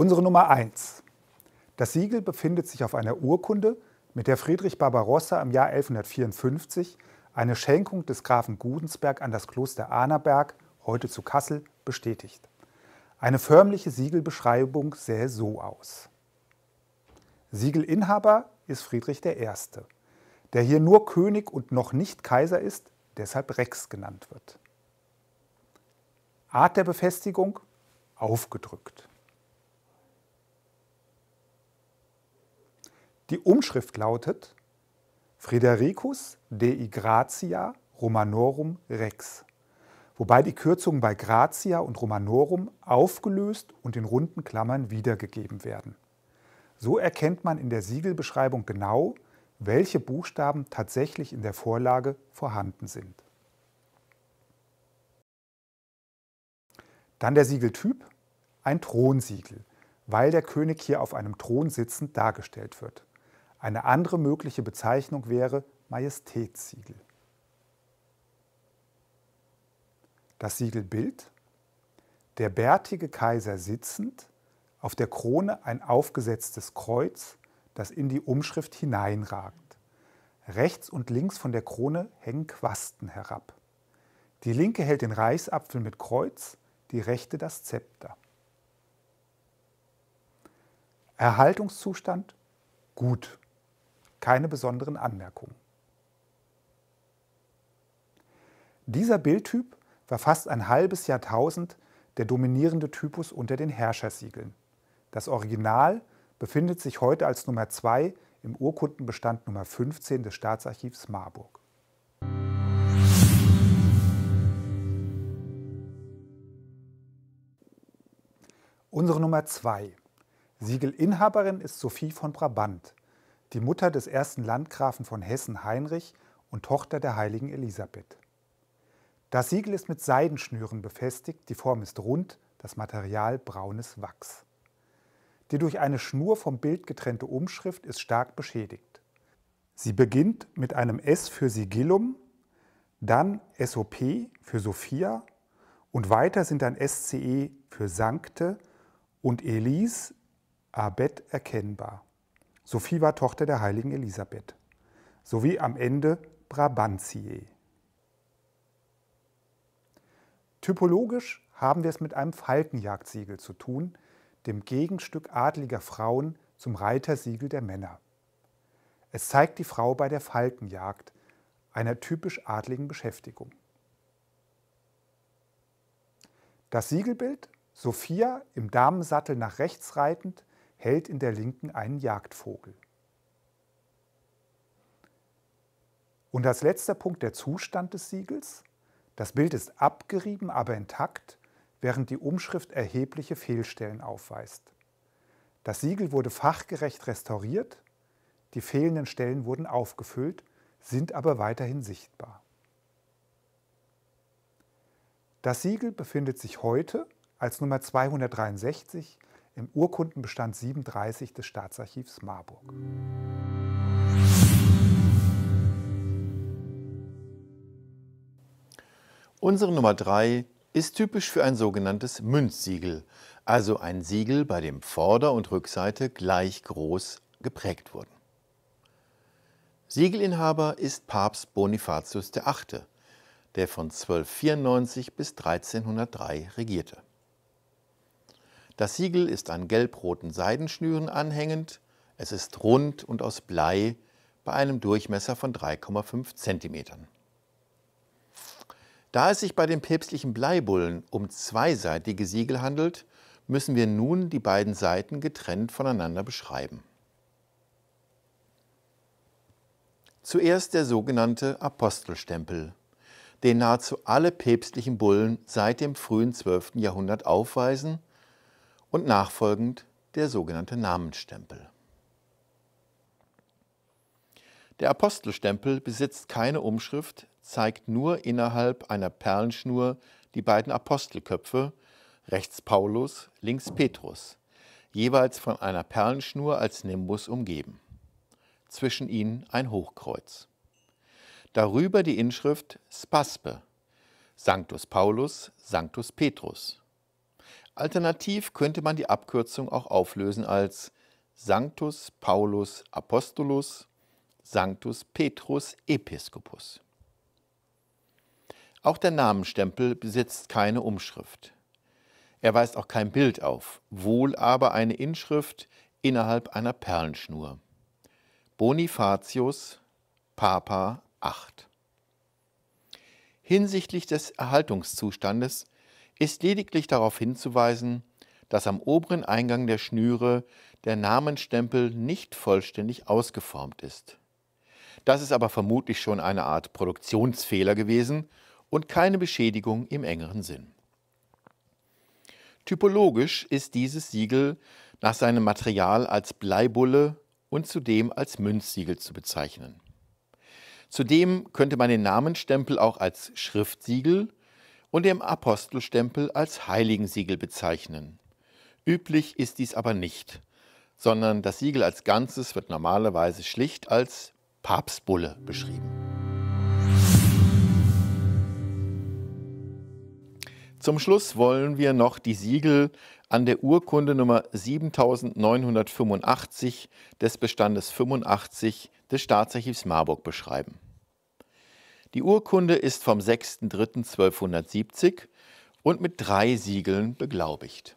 Unsere Nummer 1. Das Siegel befindet sich auf einer Urkunde, mit der Friedrich Barbarossa im Jahr 1154 eine Schenkung des Grafen Gudensberg an das Kloster Arnaberg, heute zu Kassel, bestätigt. Eine förmliche Siegelbeschreibung sähe so aus. Siegelinhaber ist Friedrich I., der hier nur König und noch nicht Kaiser ist, deshalb Rex genannt wird. Art der Befestigung? Aufgedrückt. Die Umschrift lautet Fredericus dei Gratia Romanorum Rex, wobei die Kürzungen bei Gratia und Romanorum aufgelöst und in runden Klammern wiedergegeben werden. So erkennt man in der Siegelbeschreibung genau, welche Buchstaben tatsächlich in der Vorlage vorhanden sind. Dann der Siegeltyp, ein Thronsiegel, weil der König hier auf einem Thron sitzend dargestellt wird. Eine andere mögliche Bezeichnung wäre Majestätssiegel. Das Siegelbild, der bärtige Kaiser sitzend, auf der Krone ein aufgesetztes Kreuz, das in die Umschrift hineinragt. Rechts und links von der Krone hängen Quasten herab. Die linke hält den Reichsapfel mit Kreuz, die rechte das Zepter. Erhaltungszustand gut keine besonderen Anmerkungen. Dieser Bildtyp war fast ein halbes Jahrtausend der dominierende Typus unter den Herrschersiegeln. Das Original befindet sich heute als Nummer 2 im Urkundenbestand Nummer 15 des Staatsarchivs Marburg. Unsere Nummer 2. Siegelinhaberin ist Sophie von Brabant, die Mutter des ersten Landgrafen von Hessen Heinrich und Tochter der heiligen Elisabeth. Das Siegel ist mit Seidenschnüren befestigt, die Form ist rund, das Material braunes Wachs. Die durch eine Schnur vom Bild getrennte Umschrift ist stark beschädigt. Sie beginnt mit einem S für Sigillum, dann SOP für Sophia und weiter sind ein SCE für Sankte und Elis Abet erkennbar. Sophie war Tochter der heiligen Elisabeth, sowie am Ende Brabantie. Typologisch haben wir es mit einem Falkenjagdsiegel zu tun, dem Gegenstück adliger Frauen zum Reitersiegel der Männer. Es zeigt die Frau bei der Falkenjagd, einer typisch adligen Beschäftigung. Das Siegelbild, Sophia im Damensattel nach rechts reitend, hält in der linken einen Jagdvogel. Und als letzter Punkt der Zustand des Siegels. Das Bild ist abgerieben, aber intakt, während die Umschrift erhebliche Fehlstellen aufweist. Das Siegel wurde fachgerecht restauriert, die fehlenden Stellen wurden aufgefüllt, sind aber weiterhin sichtbar. Das Siegel befindet sich heute als Nummer 263 im Urkundenbestand 37 des Staatsarchivs Marburg. Unsere Nummer 3 ist typisch für ein sogenanntes Münzsiegel, also ein Siegel, bei dem Vorder- und Rückseite gleich groß geprägt wurden. Siegelinhaber ist Papst Bonifatius VIII., der von 1294 bis 1303 regierte. Das Siegel ist an gelb-roten Seidenschnüren anhängend. Es ist rund und aus Blei bei einem Durchmesser von 3,5 cm. Da es sich bei den päpstlichen Bleibullen um zweiseitige Siegel handelt, müssen wir nun die beiden Seiten getrennt voneinander beschreiben. Zuerst der sogenannte Apostelstempel, den nahezu alle päpstlichen Bullen seit dem frühen 12. Jahrhundert aufweisen und nachfolgend der sogenannte Namenstempel. Der Apostelstempel besitzt keine Umschrift, zeigt nur innerhalb einer Perlenschnur die beiden Apostelköpfe, rechts Paulus, links Petrus, jeweils von einer Perlenschnur als Nimbus umgeben. Zwischen ihnen ein Hochkreuz. Darüber die Inschrift Spaspe, Sanctus Paulus, Sanctus Petrus Alternativ könnte man die Abkürzung auch auflösen als Sanctus Paulus Apostolus, Sanctus Petrus Episcopus. Auch der Namenstempel besitzt keine Umschrift. Er weist auch kein Bild auf, wohl aber eine Inschrift innerhalb einer Perlenschnur. Bonifatius, Papa 8. Hinsichtlich des Erhaltungszustandes ist lediglich darauf hinzuweisen, dass am oberen Eingang der Schnüre der Namenstempel nicht vollständig ausgeformt ist. Das ist aber vermutlich schon eine Art Produktionsfehler gewesen und keine Beschädigung im engeren Sinn. Typologisch ist dieses Siegel nach seinem Material als Bleibulle und zudem als Münzsiegel zu bezeichnen. Zudem könnte man den Namenstempel auch als Schriftsiegel und dem Apostelstempel als Heiligensiegel bezeichnen. Üblich ist dies aber nicht, sondern das Siegel als Ganzes wird normalerweise schlicht als Papstbulle beschrieben. Zum Schluss wollen wir noch die Siegel an der Urkunde Nummer 7985 des Bestandes 85 des Staatsarchivs Marburg beschreiben. Die Urkunde ist vom 6.3.1270 und mit drei Siegeln beglaubigt.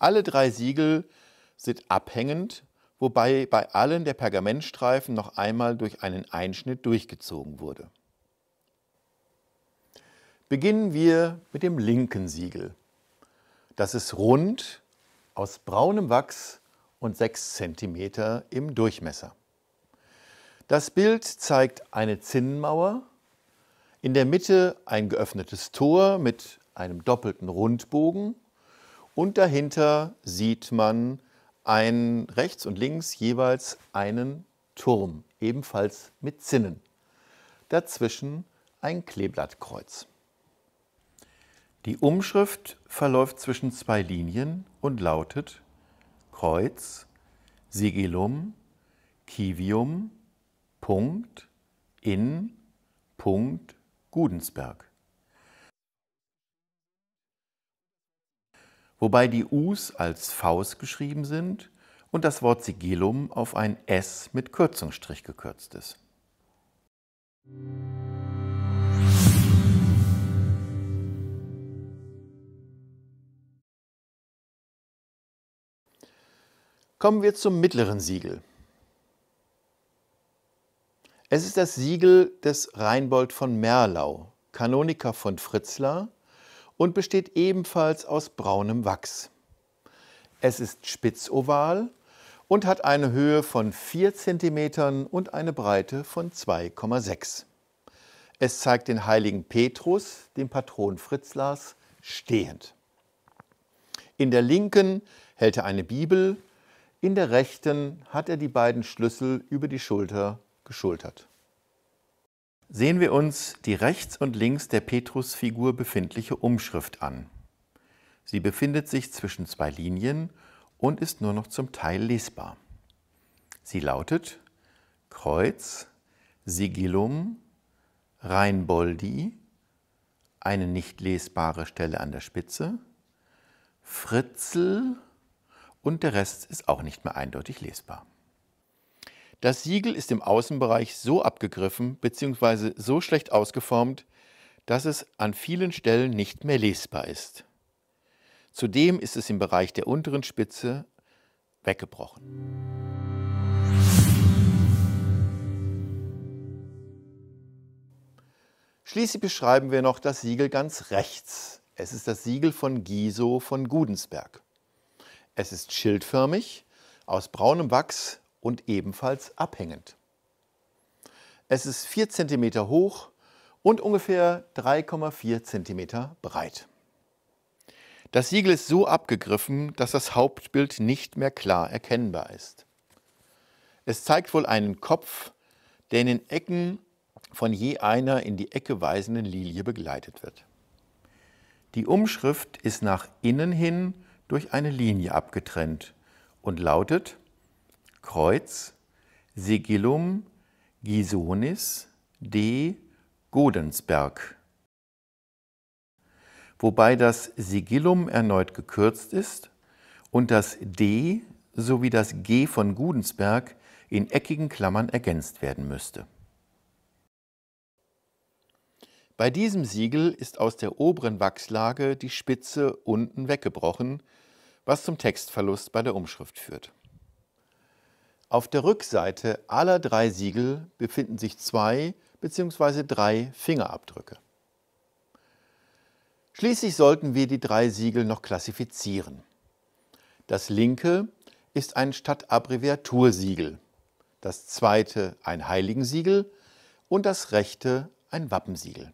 Alle drei Siegel sind abhängend, wobei bei allen der Pergamentstreifen noch einmal durch einen Einschnitt durchgezogen wurde. Beginnen wir mit dem linken Siegel. Das ist rund, aus braunem Wachs und 6 cm im Durchmesser. Das Bild zeigt eine Zinnenmauer, in der Mitte ein geöffnetes Tor mit einem doppelten Rundbogen und dahinter sieht man ein, rechts und links jeweils einen Turm, ebenfalls mit Zinnen. Dazwischen ein Kleeblattkreuz. Die Umschrift verläuft zwischen zwei Linien und lautet Kreuz, Sigillum, Kivium, Punkt in Punkt Gudensberg. Wobei die U's als Vs geschrieben sind und das Wort Sigillum auf ein S mit Kürzungsstrich gekürzt ist. Kommen wir zum mittleren Siegel. Es ist das Siegel des Reinbold von Merlau, Kanoniker von Fritzlar und besteht ebenfalls aus braunem Wachs. Es ist spitzoval und hat eine Höhe von 4 cm und eine Breite von 2,6. Es zeigt den heiligen Petrus, den Patron Fritzlars, stehend. In der linken hält er eine Bibel, in der rechten hat er die beiden Schlüssel über die Schulter geschultert. Sehen wir uns die rechts und links der Petrusfigur befindliche Umschrift an. Sie befindet sich zwischen zwei Linien und ist nur noch zum Teil lesbar. Sie lautet Kreuz, Sigillum, Reinboldi, eine nicht lesbare Stelle an der Spitze, Fritzel und der Rest ist auch nicht mehr eindeutig lesbar. Das Siegel ist im Außenbereich so abgegriffen bzw. so schlecht ausgeformt, dass es an vielen Stellen nicht mehr lesbar ist. Zudem ist es im Bereich der unteren Spitze weggebrochen. Schließlich beschreiben wir noch das Siegel ganz rechts. Es ist das Siegel von Giso von Gudensberg. Es ist schildförmig, aus braunem Wachs und ebenfalls abhängend. Es ist 4 cm hoch und ungefähr 3,4 cm breit. Das Siegel ist so abgegriffen, dass das Hauptbild nicht mehr klar erkennbar ist. Es zeigt wohl einen Kopf, der in den Ecken von je einer in die Ecke weisenden Lilie begleitet wird. Die Umschrift ist nach innen hin durch eine Linie abgetrennt und lautet Kreuz, Sigillum Gisonis de Godensberg. Wobei das Sigillum erneut gekürzt ist und das D sowie das G von Gudensberg in eckigen Klammern ergänzt werden müsste. Bei diesem Siegel ist aus der oberen Wachslage die Spitze unten weggebrochen, was zum Textverlust bei der Umschrift führt. Auf der Rückseite aller drei Siegel befinden sich zwei bzw. drei Fingerabdrücke. Schließlich sollten wir die drei Siegel noch klassifizieren. Das linke ist ein Stadtabbreviatursiegel, das zweite ein Heiligensiegel und das rechte ein Wappensiegel.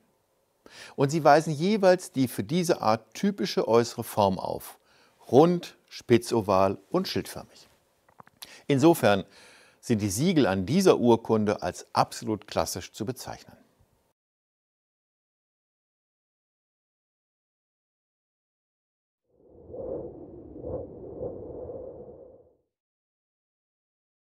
Und sie weisen jeweils die für diese Art typische äußere Form auf, rund, spitzoval und schildförmig. Insofern sind die Siegel an dieser Urkunde als absolut klassisch zu bezeichnen.